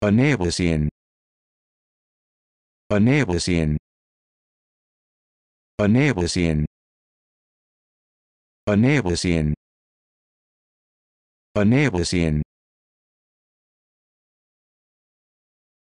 Anablesin. Anablesin. Anablesin. Anablesin. Anablesin.